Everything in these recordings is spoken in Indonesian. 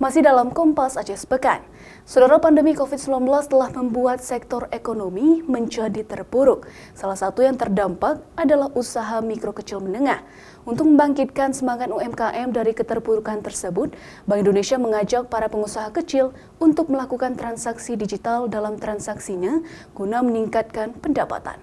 Masih dalam Kompas Aceh sepekan, Saudara pandemi COVID-19 telah membuat sektor ekonomi menjadi terpuruk. Salah satu yang terdampak adalah usaha mikro kecil menengah. Untuk membangkitkan semangat UMKM dari keterpurukan tersebut, Bank Indonesia mengajak para pengusaha kecil untuk melakukan transaksi digital dalam transaksinya guna meningkatkan pendapatan.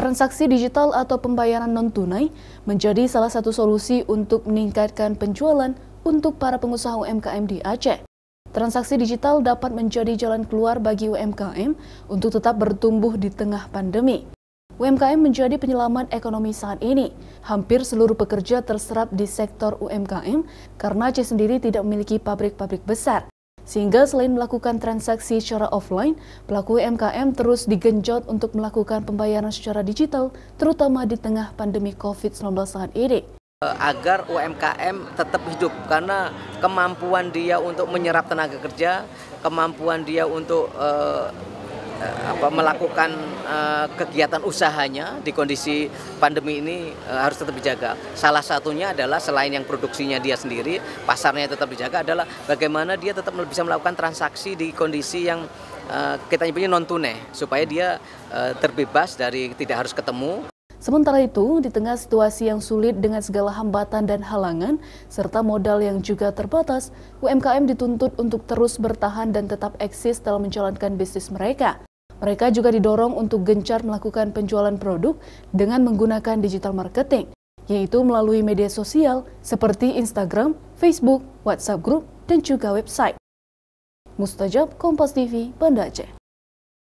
Transaksi digital atau pembayaran non-tunai menjadi salah satu solusi untuk meningkatkan penjualan untuk para pengusaha UMKM di Aceh. Transaksi digital dapat menjadi jalan keluar bagi UMKM untuk tetap bertumbuh di tengah pandemi. UMKM menjadi penyelamat ekonomi saat ini. Hampir seluruh pekerja terserap di sektor UMKM karena Aceh sendiri tidak memiliki pabrik-pabrik besar. Sehingga selain melakukan transaksi secara offline, pelaku UMKM terus digenjot untuk melakukan pembayaran secara digital, terutama di tengah pandemi COVID-19 saat ini eh, agar UMKM tetap hidup karena kemampuan dia untuk menyerap tenaga kerja, kemampuan dia untuk eh, Eh, apa melakukan eh, kegiatan usahanya di kondisi pandemi ini eh, harus tetap dijaga. Salah satunya adalah selain yang produksinya dia sendiri, pasarnya tetap dijaga adalah bagaimana dia tetap bisa melakukan transaksi di kondisi yang uh, kita nyebutnya non tunai supaya dia terbebas dari tidak harus ketemu. Sementara itu, di tengah situasi yang sulit dengan segala hambatan dan halangan, serta modal yang juga terbatas, UMKM dituntut untuk terus bertahan dan tetap eksis dalam menjalankan bisnis mereka. Mereka juga didorong untuk gencar melakukan penjualan produk dengan menggunakan digital marketing, yaitu melalui media sosial seperti Instagram, Facebook, WhatsApp group, dan juga website. Mustajab Kompas TV, Banda Aceh.